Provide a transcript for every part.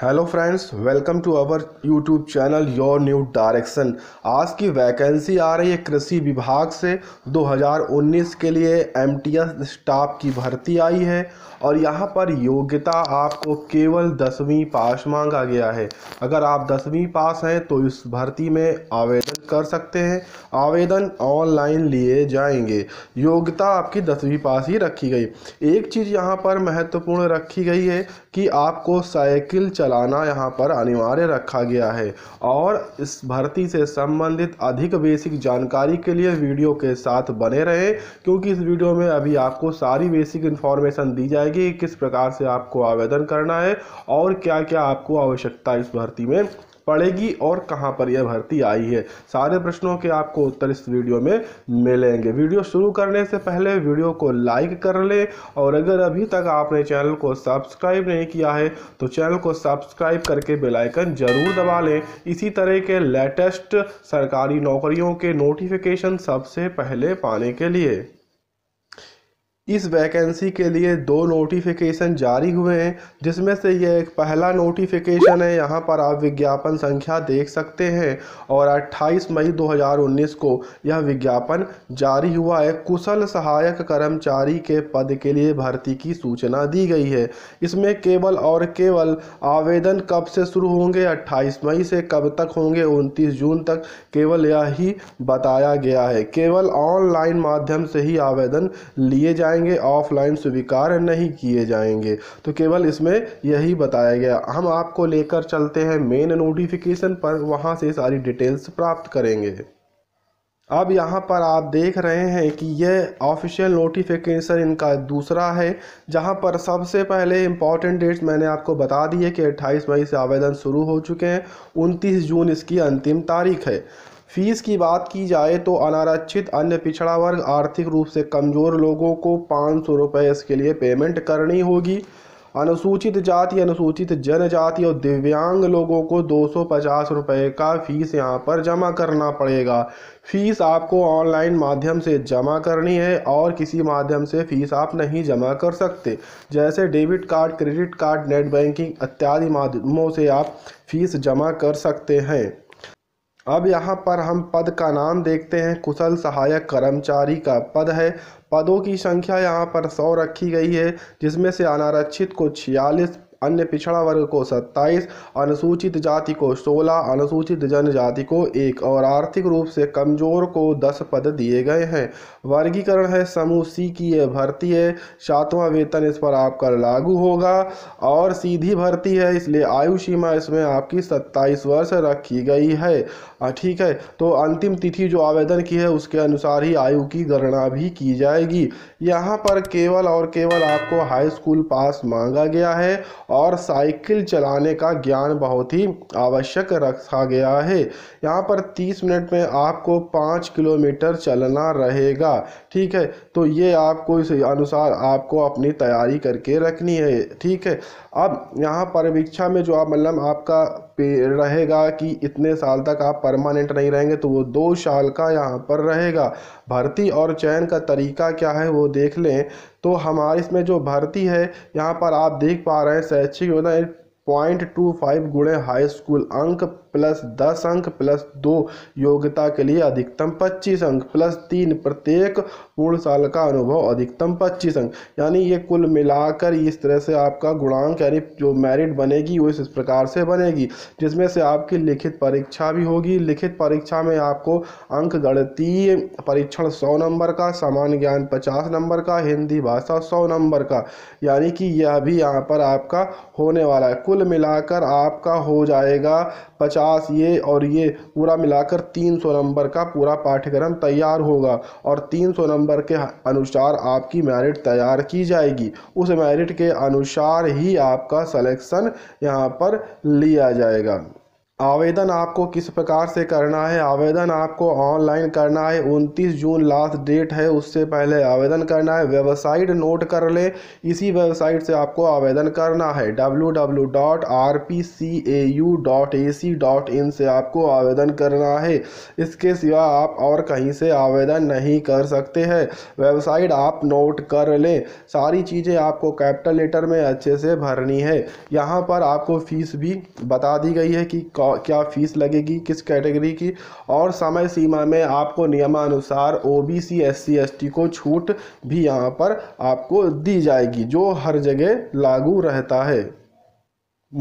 hello friends welcome to our YouTube channel your new direction आज की vacancy आ रही है कृषि विभाग से 2019 के लिए एम स्टाफ की भर्ती आई है और यहाँ पर योग्यता आपको केवल दसवीं पास मांगा गया है अगर आप दसवीं पास हैं तो इस भर्ती में आवेदन कर सकते हैं आवेदन ऑनलाइन लिए जाएंगे योग्यता आपकी दसवीं पास ही रखी गई एक चीज़ यहाँ पर महत्वपूर्ण रखी गई है कि आपको साइकिल चलाना यहाँ पर अनिवार्य रखा गया है और इस भर्ती से संबंधित अधिक बेसिक जानकारी के लिए वीडियो के साथ बने रहें क्योंकि इस वीडियो में अभी आपको सारी बेसिक इन्फॉर्मेशन दी जाएगी किस प्रकार से आपको आवेदन करना है और क्या क्या आपको आवश्यकता इस भर्ती में पड़ेगी और कहाँ पर यह भर्ती आई है सारे प्रश्नों के आपको उत्तर इस वीडियो में मिलेंगे वीडियो शुरू करने से पहले वीडियो को लाइक कर लें और अगर अभी तक आपने चैनल को सब्सक्राइब नहीं किया है तो चैनल को सब्सक्राइब करके बेलाइकन ज़रूर दबा लें इसी तरह के लेटेस्ट सरकारी नौकरियों के नोटिफिकेशन सबसे पहले पाने के लिए इस वैकेंसी के लिए दो नोटिफिकेशन जारी हुए हैं जिसमें से यह एक पहला नोटिफिकेशन है यहाँ पर आप विज्ञापन संख्या देख सकते हैं और 28 मई 2019 को यह विज्ञापन जारी हुआ है कुशल सहायक कर्मचारी के पद के लिए भर्ती की सूचना दी गई है इसमें केवल और केवल आवेदन कब से शुरू होंगे 28 मई से कब तक होंगे उनतीस जून तक केवल यह बताया गया है केवल ऑनलाइन माध्यम से ही आवेदन लिए जाए जाएंगे ऑफलाइन स्वीकार नहीं किए जाएंगे तो केवल इसमें यही बताया गया हम आपको लेकर चलते हैं मेन नोटिफिकेशन पर वहाँ से सारी डिटेल्स प्राप्त करेंगे अब यहाँ पर आप देख रहे हैं कि यह ऑफिशियल नोटिफिकेशन इनका दूसरा है जहाँ पर सबसे पहले इम्पॉर्टेंट डेट्स मैंने आपको बता दी है कि 28 मई से आवेदन शुरू हो चुके हैं 29 जून इसकी अंतिम तारीख है फीस की बात की जाए तो अनारक्षित अन्य पिछड़ा वर्ग आर्थिक रूप से कमज़ोर लोगों को पाँच सौ रुपये इसके लिए पेमेंट करनी होगी अनुसूचित जाति अनुसूचित जनजाति और दिव्यांग लोगों को दो सौ पचास रुपये का फ़ीस यहाँ पर जमा करना पड़ेगा फ़ीस आपको ऑनलाइन माध्यम से जमा करनी है और किसी माध्यम से फ़ीस आप नहीं जमा कर सकते जैसे debit card credit card net banking इत्यादि माध्यमों से आप फ़ीस जमा कर सकते हैं अब यहाँ पर हम पद का नाम देखते हैं कुशल सहायक कर्मचारी का पद है पदों की संख्या यहाँ पर सौ रखी गई है जिसमें से अनारक्षित को छियालीस अन्य पिछड़ा वर्ग को सत्ताईस अनुसूचित जाति को सोलह अनुसूचित जनजाति को एक और आर्थिक रूप से कमजोर को दस पद दिए गए हैं वर्गीकरण है समूह सी की यह भर्ती है सातवां वेतन इस पर आपका लागू होगा और सीधी भर्ती है इसलिए आयु सीमा इसमें आपकी सत्ताईस वर्ष रखी गई है हाँ, ठीक है तो अंतिम तिथि जो आवेदन की है उसके अनुसार ही आयु की गणना भी की जाएगी यहाँ पर केवल और केवल आपको हाई स्कूल पास मांगा गया है और साइकिल चलाने का ज्ञान बहुत ही आवश्यक रखा गया है यहाँ पर 30 मिनट में आपको 5 किलोमीटर चलना रहेगा ठीक है तो ये आपको इस अनुसार आपको अपनी तैयारी करके रखनी है ठीक है अब यहाँ परीक्षा में जो आप मतलब आपका पे रहेगा कि इतने साल तक आप परमानेंट नहीं रहेंगे तो वो दो साल का यहाँ पर रहेगा भर्ती और चयन का तरीका क्या है वो देख लें तो हमारे इसमें जो भर्ती है यहाँ पर आप देख पा रहे हैं शैक्षिक योजना पॉइंट टू फाइव गुणे हाई स्कूल अंक प्लस दस अंक प्लस दो योग्यता के लिए अधिकतम पच्चीस अंक प्लस तीन प्रत्येक पूर्ण साल का अनुभव अधिकतम पच्चीस अंक यानी ये कुल मिलाकर इस तरह से आपका गुणांक यानी जो मेरिट बनेगी वो इस प्रकार से बनेगी जिसमें से आपकी लिखित परीक्षा भी होगी लिखित परीक्षा में आपको अंक गणतीय परीक्षण सौ नंबर का सामान्य ज्ञान पचास नंबर का हिंदी भाषा सौ नंबर का यानी कि यह भी यहाँ पर आपका होने वाला है कुल मिलाकर आपका हो जाएगा पचास ये और ये पूरा मिलाकर तीन सौ नंबर का पूरा पाठ्यक्रम तैयार होगा और तीन सौ नंबर नंबर के अनुसार आपकी मेरिट तैयार की जाएगी उस मेरिट के अनुसार ही आपका सलेक्शन यहाँ पर लिया जाएगा आवेदन आपको किस प्रकार से करना है आवेदन आपको ऑनलाइन करना है 29 जून लास्ट डेट है उससे पहले आवेदन करना है वेबसाइट नोट कर लें इसी वेबसाइट से आपको आवेदन करना है www.rpcau.ac.in से आपको आवेदन करना है इसके सिवा आप और कहीं से आवेदन नहीं कर सकते हैं वेबसाइट आप नोट कर लें सारी चीज़ें आपको कैपिटल लेटर में अच्छे से भरनी है यहाँ पर आपको फीस भी बता दी गई है कि क्या फ़ीस लगेगी किस कैटेगरी की और समय सीमा में आपको नियमानुसार O B C S C S T को छूट भी यहाँ पर आपको दी जाएगी जो हर जगह लागू रहता है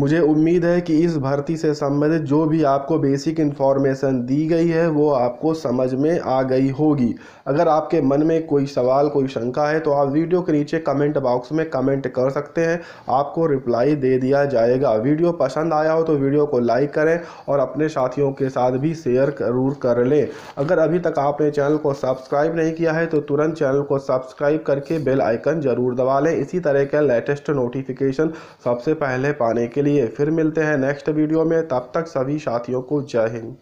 मुझे उम्मीद है कि इस भर्ती से संबंधित जो भी आपको बेसिक इन्फॉर्मेशन दी गई है वो आपको समझ में आ गई होगी अगर आपके मन में कोई सवाल कोई शंका है तो आप वीडियो के नीचे कमेंट बॉक्स में कमेंट कर सकते हैं आपको रिप्लाई दे दिया जाएगा वीडियो पसंद आया हो तो वीडियो को लाइक करें और अपने साथियों के साथ भी शेयर जरूर कर लें अगर अभी तक आपने चैनल को सब्सक्राइब नहीं किया है तो तुरंत चैनल को सब्सक्राइब करके बेल आइकन ज़रूर दबा लें इसी तरह के लेटेस्ट नोटिफिकेशन सबसे पहले पाने के लिए फिर मिलते हैं नेक्स्ट वीडियो में तब तक सभी साथियों को जय हिंद